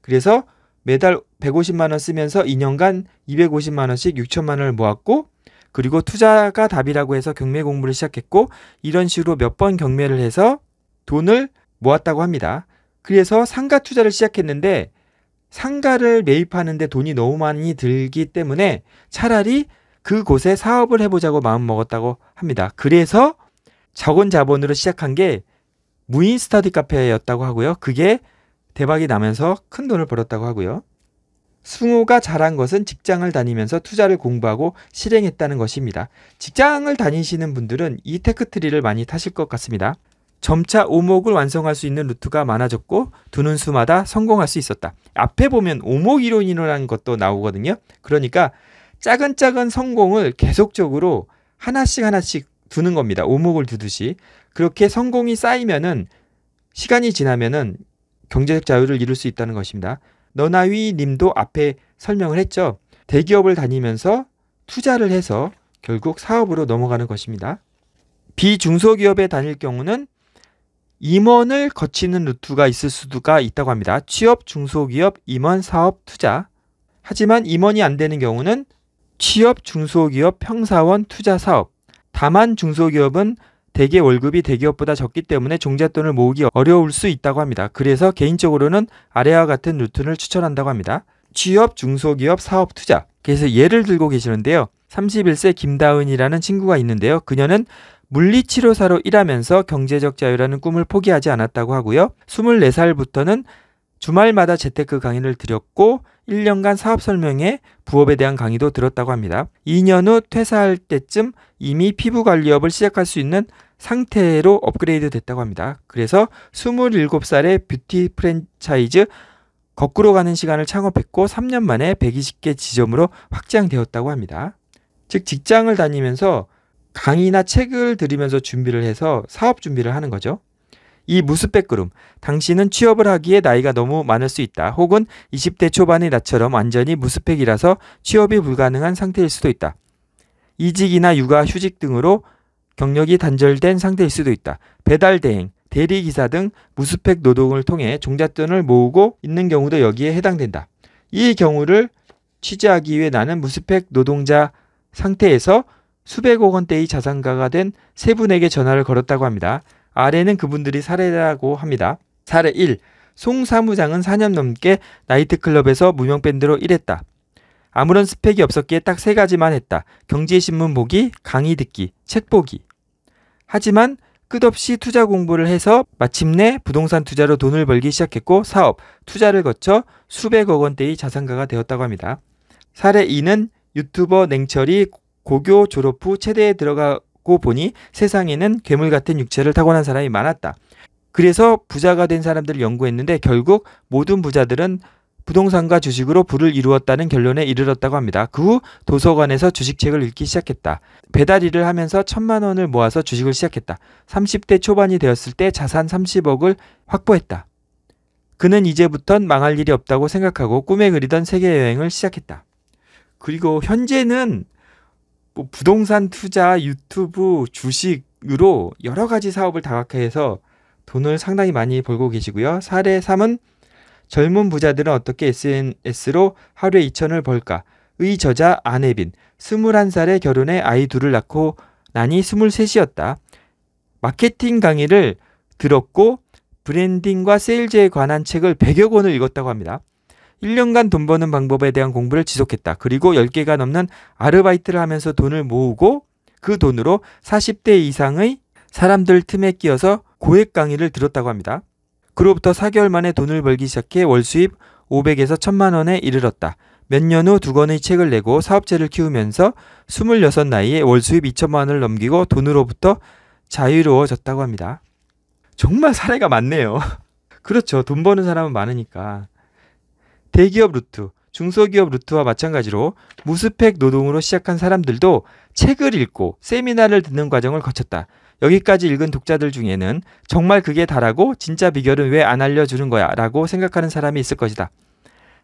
그래서 매달 150만 원 쓰면서 2년간 250만 원씩 6천만 원을 모았고 그리고 투자가 답이라고 해서 경매 공부를 시작했고 이런 식으로 몇 번 경매를 해서 돈을 모았다고 합니다. 그래서 상가 투자를 시작했는데 상가를 매입하는데 돈이 너무 많이 들기 때문에 차라리 그곳에 사업을 해보자고 마음먹었다고 합니다. 그래서 적은 자본으로 시작한 게 무인 스터디 카페였다고 하고요. 그게 대박이 나면서 큰 돈을 벌었다고 하고요. 승호가 잘한 것은 직장을 다니면서 투자를 공부하고 실행했다는 것입니다. 직장을 다니시는 분들은 이 테크트리를 많이 타실 것 같습니다. 점차 오목을 완성할 수 있는 루트가 많아졌고 두는 수마다 성공할 수 있었다. 앞에 보면 오목 이론이라는 것도 나오거든요. 그러니까 작은 작은 성공을 계속적으로 하나씩 하나씩 두는 겁니다. 오목을 두듯이. 그렇게 성공이 쌓이면은 시간이 지나면은 경제적 자유를 이룰 수 있다는 것입니다. 너나위 님도 앞에 설명을 했죠. 대기업을 다니면서 투자를 해서 결국 사업으로 넘어가는 것입니다. 비중소기업에 다닐 경우는 임원을 거치는 루트가 있을 수가 있다고 합니다. 취업, 중소기업, 임원, 사업, 투자. 하지만 임원이 안 되는 경우는 취업 중소기업 평사원 투자 사업. 다만 중소기업은 대개 월급이 대기업보다 적기 때문에 종잣돈을 모으기 어려울 수 있다고 합니다. 그래서 개인적으로는 아래와 같은 루트를 추천한다고 합니다. 취업 중소기업 사업 투자. 그래서 예를 들고 계시는데요. 31세 김다은이라는 친구가 있는데요. 그녀는 물리치료사로 일하면서 경제적 자유라는 꿈을 포기하지 않았다고 하고요. 24살부터는 주말마다 재테크 강의를 드렸고 1년간 사업 설명회, 부업에 대한 강의도 들었다고 합니다. 2년 후 퇴사할 때쯤 이미 피부 관리업을 시작할 수 있는 상태로 업그레이드 됐다고 합니다. 그래서 27살에 뷰티 프랜차이즈 거꾸로 가는 시간을 창업했고 3년 만에 120개 지점으로 확장되었다고 합니다. 즉 직장을 다니면서 강의나 책을 들으면서 준비를 해서 사업 준비를 하는 거죠. 이 무스백그룹, 당신은 취업을 하기에 나이가 너무 많을 수 있다. 혹은 20대 초반의 나처럼 완전히 무스펙이라서 취업이 불가능한 상태일 수도 있다. 이직이나 육아, 휴직 등으로 경력이 단절된 상태일 수도 있다. 배달 대행, 대리 기사 등 무스펙 노동을 통해 종잣돈을 모으고 있는 경우도 여기에 해당된다. 이 경우를 취재하기 위해 나는 무스펙 노동자 상태에서 수백억 원대의 자산가가 된 세 분에게 전화를 걸었다고 합니다. 아래는 그분들이 사례라고 합니다. 사례 1. 송 사무장은 4년 넘게 나이트클럽에서 무명밴드로 일했다. 아무런 스펙이 없었기에 딱 세 가지만 했다. 경제신문 보기, 강의 듣기, 책 보기. 하지만 끝없이 투자 공부를 해서 마침내 부동산 투자로 돈을 벌기 시작했고 사업, 투자를 거쳐 수백억 원대의 자산가가 되었다고 합니다. 사례 2는 유튜버 냉철이 고교 졸업 후 체대에 들어가 겪고 보니 세상에는 괴물 같은 육체를 타고난 사람이 많았다. 그래서 부자가 된 사람들을 연구했는데 결국 모든 부자들은 부동산과 주식으로 부를 이루었다는 결론에 이르렀다고 합니다. 그 후 도서관에서 주식책을 읽기 시작했다. 배달 일을 하면서 천만 원을 모아서 주식을 시작했다. 30대 초반이 되었을 때 자산 30억을 확보했다. 그는 이제부턴 망할 일이 없다고 생각하고 꿈에 그리던 세계여행을 시작했다. 그리고 현재는 뭐 부동산 투자, 유튜브, 주식으로 여러 가지 사업을 다각화해서 돈을 상당히 많이 벌고 계시고요. 사례 3은 젊은 부자들은 어떻게 SNS로 하루에 2천을 벌까? 의 저자 아내빈 21살에 결혼해 아이 둘을 낳고 나니 23이었다. 마케팅 강의를 들었고 브랜딩과 세일즈에 관한 책을 100여 권을 읽었다고 합니다. 1년간 돈 버는 방법에 대한 공부를 지속했다. 그리고 10개가 넘는 아르바이트를 하면서 돈을 모으고 그 돈으로 40대 이상의 사람들 틈에 끼어서 고액 강의를 들었다고 합니다. 그로부터 4개월 만에 돈을 벌기 시작해 월 수입 500에서 1000만 원에 이르렀다. 몇 년 후 두 권의 책을 내고 사업체를 키우면서 26 나이에 월 수입 2천만 원을 넘기고 돈으로부터 자유로워졌다고 합니다. 정말 사례가 많네요. 그렇죠. 돈 버는 사람은 많으니까. 대기업 루트, 중소기업 루트와 마찬가지로 무스펙 노동으로 시작한 사람들도 책을 읽고 세미나를 듣는 과정을 거쳤다. 여기까지 읽은 독자들 중에는 정말 그게 다라고 진짜 비결은 왜 안 알려주는 거야 라고 생각하는 사람이 있을 것이다.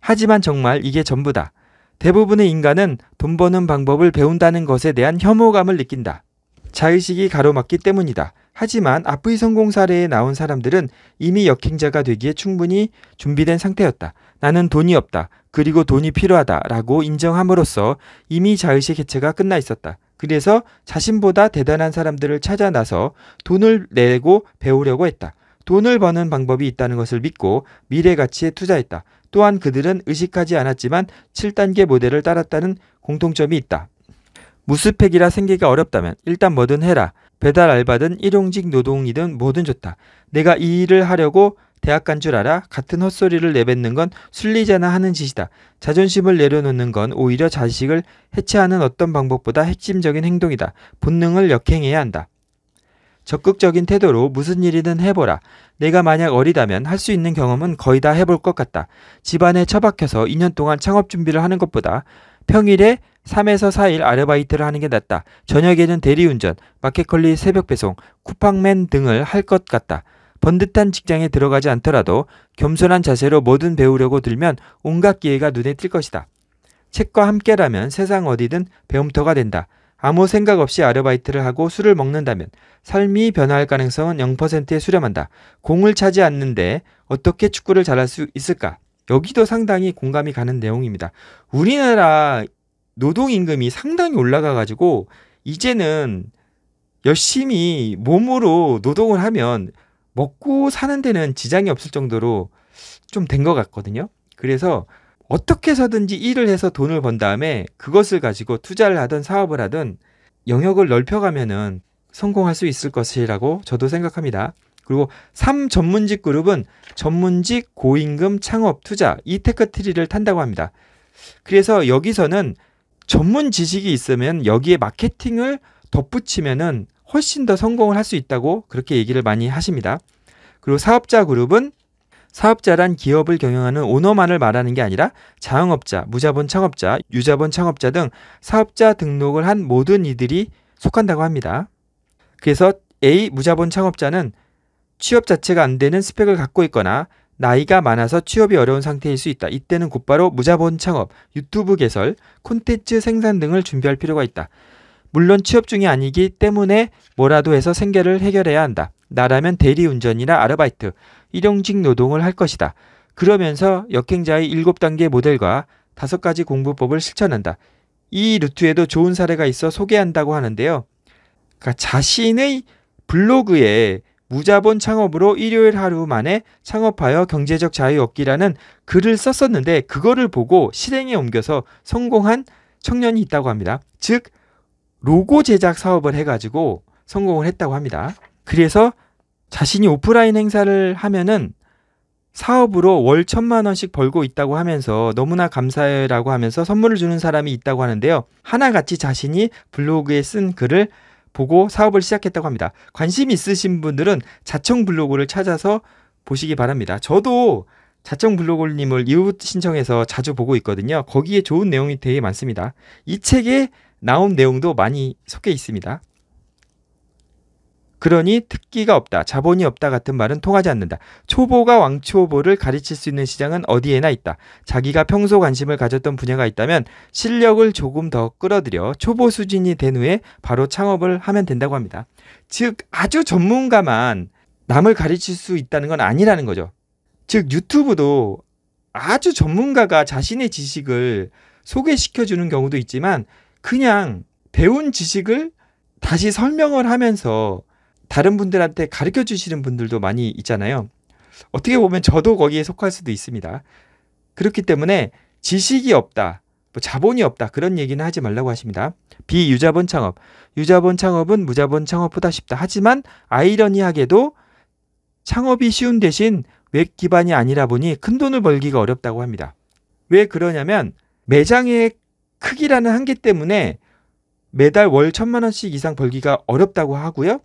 하지만 정말 이게 전부다. 대부분의 인간은 돈 버는 방법을 배운다는 것에 대한 혐오감을 느낀다. 자의식이 가로막기 때문이다. 하지만 앞의 성공 사례에 나온 사람들은 이미 역행자가 되기에 충분히 준비된 상태였다. 나는 돈이 없다. 그리고 돈이 필요하다. 라고 인정함으로써 이미 자의식 해체가 끝나 있었다. 그래서 자신보다 대단한 사람들을 찾아 나서 돈을 내고 배우려고 했다. 돈을 버는 방법이 있다는 것을 믿고 미래 가치에 투자했다. 또한 그들은 의식하지 않았지만 7단계 모델을 따랐다는 공통점이 있다. 무스펙이라 생계가 어렵다면 일단 뭐든 해라. 배달 알바든 일용직 노동이든 뭐든 좋다. 내가 이 일을 하려고 대학 간 줄 알아? 같은 헛소리를 내뱉는 건 순리자나 하는 짓이다. 자존심을 내려놓는 건 오히려 자식을 해체하는 어떤 방법보다 핵심적인 행동이다. 본능을 역행해야 한다. 적극적인 태도로 무슨 일이든 해보라. 내가 만약 어리다면 할 수 있는 경험은 거의 다 해볼 것 같다. 집안에 처박혀서 2년 동안 창업 준비를 하는 것보다 평일에 3에서 4일 아르바이트를 하는 게 낫다. 저녁에는 대리운전, 마켓컬리 새벽 배송, 쿠팡맨 등을 할 것 같다. 번듯한 직장에 들어가지 않더라도 겸손한 자세로 뭐든 배우려고 들면 온갖 기회가 눈에 띌 것이다. 책과 함께라면 세상 어디든 배움터가 된다. 아무 생각 없이 아르바이트를 하고 술을 먹는다면 삶이 변화할 가능성은 0%에 수렴한다. 공을 차지 않는데 어떻게 축구를 잘할 수 있을까? 여기도 상당히 공감이 가는 내용입니다. 우리나라 노동임금이 상당히 올라가가지고 이제는 열심히 몸으로 노동을 하면 먹고 사는 데는 지장이 없을 정도로 좀 된 것 같거든요. 그래서 어떻게 해서든지 일을 해서 돈을 번 다음에 그것을 가지고 투자를 하든 사업을 하든 영역을 넓혀가면은 성공할 수 있을 것이라고 저도 생각합니다. 그리고 3전문직 그룹은 전문직, 고임금, 창업, 투자 이 테크트리를 탄다고 합니다. 그래서 여기서는 전문 지식이 있으면 여기에 마케팅을 덧붙이면은 훨씬 더 성공을 할 수 있다고 그렇게 얘기를 많이 하십니다. 그리고 사업자 그룹은 사업자란 기업을 경영하는 오너만을 말하는 게 아니라 자영업자, 무자본 창업자, 유자본 창업자 등 사업자 등록을 한 모든 이들이 속한다고 합니다. 그래서 A 무자본 창업자는 취업 자체가 안 되는 스펙을 갖고 있거나 나이가 많아서 취업이 어려운 상태일 수 있다. 이때는 곧바로 무자본 창업, 유튜브 개설, 콘텐츠 생산 등을 준비할 필요가 있다. 물론 취업 중이 아니기 때문에 뭐라도 해서 생계를 해결해야 한다. 나라면 대리운전이나 아르바이트, 일용직 노동을 할 것이다. 그러면서 역행자의 7 단계 모델과 5 가지 공부법을 실천한다. 이 루트에도 좋은 사례가 있어 소개한다고 하는데요. 그러니까 자신의 블로그에 무자본 창업으로 일요일 하루 만에 창업하여 경제적 자유 얻기라는 글을 썼었는데 그거를 보고 실행에 옮겨서 성공한 청년이 있다고 합니다. 즉 로고 제작 사업을 해가지고 성공을 했다고 합니다. 그래서 자신이 오프라인 행사를 하면은 사업으로 월 천만 원씩 벌고 있다고 하면서 너무나 감사해라고 하면서 선물을 주는 사람이 있다고 하는데요. 하나같이 자신이 블로그에 쓴 글을 보고 사업을 시작했다고 합니다. 관심 있으신 분들은 자청 블로그를 찾아서 보시기 바랍니다. 저도 자청 블로그님을 이웃 신청해서 자주 보고 있거든요. 거기에 좋은 내용이 되게 많습니다. 이 책에 나온 내용도 많이 속해 있습니다. 그러니 특기가 없다, 자본이 없다 같은 말은 통하지 않는다. 초보가 왕초보를 가르칠 수 있는 시장은 어디에나 있다. 자기가 평소 관심을 가졌던 분야가 있다면 실력을 조금 더 끌어들여 초보 수준이 된 후에 바로 창업을 하면 된다고 합니다. 즉, 아주 전문가만 남을 가르칠 수 있다는 건 아니라는 거죠. 즉, 유튜브도 아주 전문가가 자신의 지식을 소개시켜 주는 경우도 있지만 그냥 배운 지식을 다시 설명을 하면서 다른 분들한테 가르쳐 주시는 분들도 많이 있잖아요. 어떻게 보면 저도 거기에 속할 수도 있습니다. 그렇기 때문에 지식이 없다, 뭐 자본이 없다 그런 얘기는 하지 말라고 하십니다. 비유자본 창업. 유자본 창업은 무자본 창업보다 쉽다. 하지만 아이러니하게도 창업이 쉬운 대신 웹 기반이 아니라 보니 큰 돈을 벌기가 어렵다고 합니다. 왜 그러냐면 매장의 크기라는 한계 때문에 매달 월 천만 원씩 이상 벌기가 어렵다고 하고요.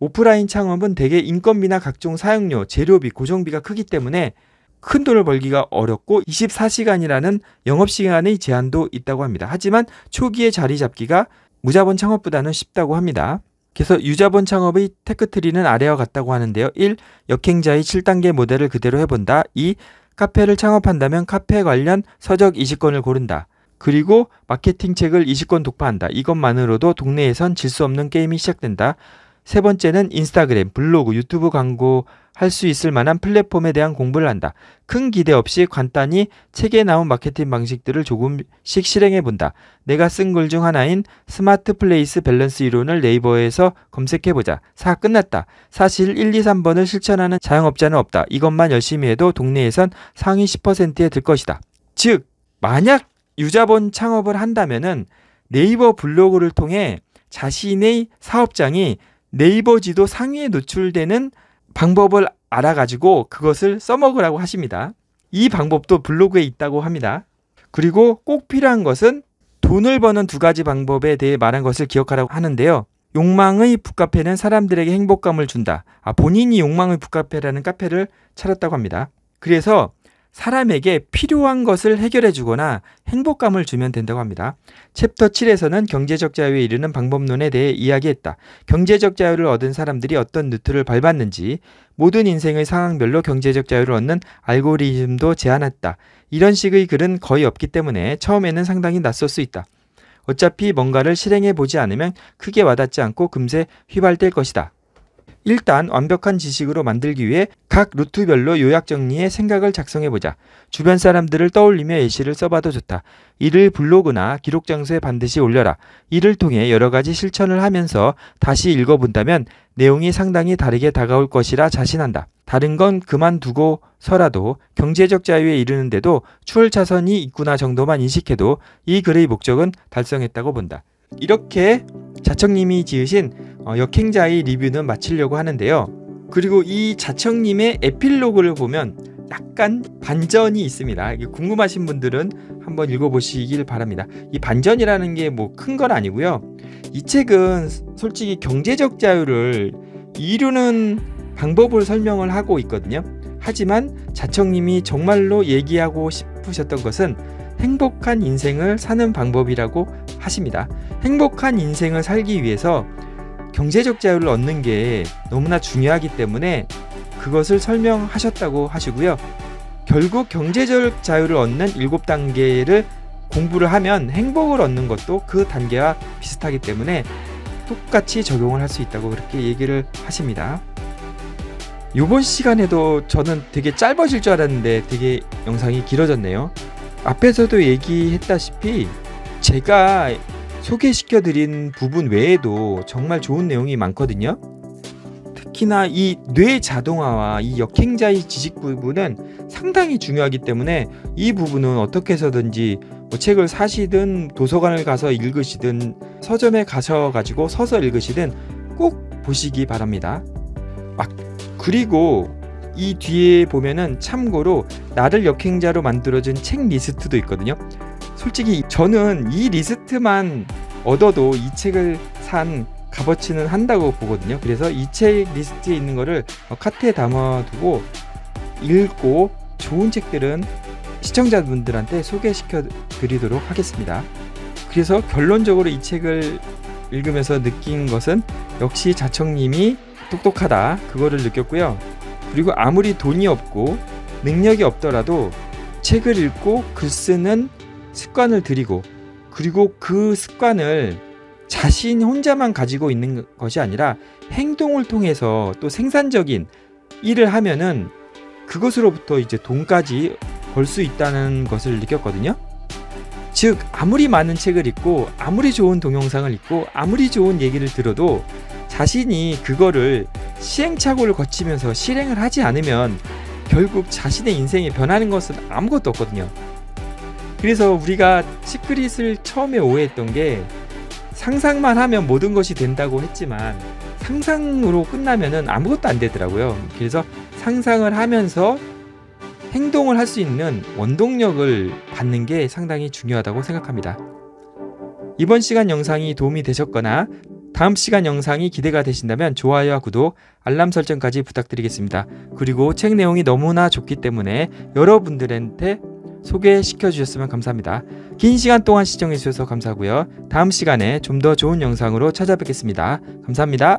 오프라인 창업은 대개 인건비나 각종 사용료, 재료비, 고정비가 크기 때문에 큰 돈을 벌기가 어렵고 24시간이라는 영업시간의 제한도 있다고 합니다. 하지만 초기에 자리 잡기가 무자본 창업보다는 쉽다고 합니다. 그래서 유자본 창업의 테크트리는 아래와 같다고 하는데요. 1. 역행자의 7단계 모델을 그대로 해본다. 2. 카페를 창업한다면 카페 관련 서적 2 0권을 고른다. 그리고 마케팅 책을 20권 독파한다. 이것만으로도 동네에선 질 수 없는 게임이 시작된다. 세 번째는 인스타그램, 블로그, 유튜브 광고 할 수 있을 만한 플랫폼에 대한 공부를 한다. 큰 기대 없이 간단히 책에 나온 마케팅 방식들을 조금씩 실행해 본다. 내가 쓴 글 중 하나인 스마트 플레이스 밸런스 이론을 네이버에서 검색해 보자. 4. 끝났다. 사실 1, 2, 3번을 실천하는 자영업자는 없다. 이것만 열심히 해도 동네에선 상위 10%에 들 것이다. 즉, 만약 유자본 창업을 한다면은 네이버 블로그를 통해 자신의 사업장이 네이버 지도 상위에 노출되는 방법을 알아가지고 그것을 써먹으라고 하십니다. 이 방법도 블로그에 있다고 합니다. 그리고 꼭 필요한 것은 돈을 버는 두 가지 방법에 대해 말한 것을 기억하라고 하는데요. 욕망의 북카페는 사람들에게 행복감을 준다. 아, 본인이 욕망의 북카페라는 카페를 차렸다고 합니다. 그래서 사람에게 필요한 것을 해결해 주거나 행복감을 주면 된다고 합니다. 챕터 7에서는 경제적 자유에 이르는 방법론에 대해 이야기했다. 경제적 자유를 얻은 사람들이 어떤 루트를 밟았는지, 모든 인생의 상황별로 경제적 자유를 얻는 알고리즘도 제안했다. 이런 식의 글은 거의 없기 때문에 처음에는 상당히 낯설 수 있다. 어차피 뭔가를 실행해 보지 않으면 크게 와닿지 않고 금세 휘발될 것이다. 일단 완벽한 지식으로 만들기 위해 각 루트별로 요약 정리해 생각을 작성해보자. 주변 사람들을 떠올리며 예시를 써봐도 좋다. 이를 블로그나 기록 장소에 반드시 올려라. 이를 통해 여러 가지 실천을 하면서 다시 읽어본다면 내용이 상당히 다르게 다가올 것이라 자신한다. 다른 건 그만두고서라도 경제적 자유에 이르는데도 출월차선이 있구나 정도만 인식해도 이 글의 목적은 달성했다고 본다. 이렇게 자청님이 지으신 어, 역행자의 리뷰는 마치려고 하는데요. 그리고 이 자청님의 에필로그를 보면 약간 반전이 있습니다. 궁금하신 분들은 한번 읽어보시길 바랍니다. 이 반전이라는 게 뭐 큰 건 아니고요. 이 책은 솔직히 경제적 자유를 이루는 방법을 설명을 하고 있거든요. 하지만 자청님이 정말로 얘기하고 싶으셨던 것은 행복한 인생을 사는 방법이라고 하십니다. 행복한 인생을 살기 위해서 경제적 자유를 얻는 게 너무나 중요하기 때문에 그것을 설명하셨다고 하시고요. 결국 경제적 자유를 얻는 일곱 단계를 공부를 하면 행복을 얻는 것도 그 단계와 비슷하기 때문에 똑같이 적용을 할 수 있다고 그렇게 얘기를 하십니다. 이번 시간에도 저는 되게 짧아질 줄 알았는데 되게 영상이 길어졌네요. 앞에서도 얘기했다시피 제가 소개시켜 드린 부분 외에도 정말 좋은 내용이 많거든요. 특히나 이 뇌 자동화와 이 역행자의 지식 부분은 상당히 중요하기 때문에 이 부분은 어떻게 해서든지 뭐 책을 사시든 도서관을 가서 읽으시든 서점에 가셔 가지고 서서 읽으시든 꼭 보시기 바랍니다. 막 아, 그리고 이 뒤에 보면은 참고로 나를 역행자로 만들어진책 리스트도 있거든요. 솔직히 저는 이 리스트만 얻어도 이 책을 산 값어치는 한다고 보거든요. 그래서 이 책 리스트에 있는 거를 어, 카트에 담아두고 읽고 좋은 책들은 시청자분들한테 소개시켜 드리도록 하겠습니다. 그래서 결론적으로 이 책을 읽으면서 느낀 것은 역시 자청님이 똑똑하다 그거를 느꼈고요. 그리고 아무리 돈이 없고 능력이 없더라도 책을 읽고 글 쓰는 습관을 들이고 그리고 그 습관을 자신 혼자만 가지고 있는 것이 아니라 행동을 통해서 또 생산적인 일을 하면은 그것으로부터 이제 돈까지 벌 수 있다는 것을 느꼈거든요. 즉 아무리 많은 책을 읽고 아무리 좋은 동영상을 읽고 아무리 좋은 얘기를 들어도 자신이 그거를 시행착오를 거치면서 실행을 하지 않으면 결국 자신의 인생이 변하는 것은 아무것도 없거든요. 그래서 우리가 시크릿을 처음에 오해했던 게 상상만 하면 모든 것이 된다고 했지만 상상으로 끝나면은 아무것도 안 되더라고요. 그래서 상상을 하면서 행동을 할 수 있는 원동력을 받는 게 상당히 중요하다고 생각합니다. 이번 시간 영상이 도움이 되셨거나 다음 시간 영상이 기대가 되신다면 좋아요와 구독, 알람 설정까지 부탁드리겠습니다. 그리고 책 내용이 너무나 좋기 때문에 여러분들한테 소개시켜 주셨으면 감사합니다. 긴 시간 동안 시청해 주셔서 감사하고요. 다음 시간에 좀 더 좋은 영상으로 찾아뵙겠습니다. 감사합니다.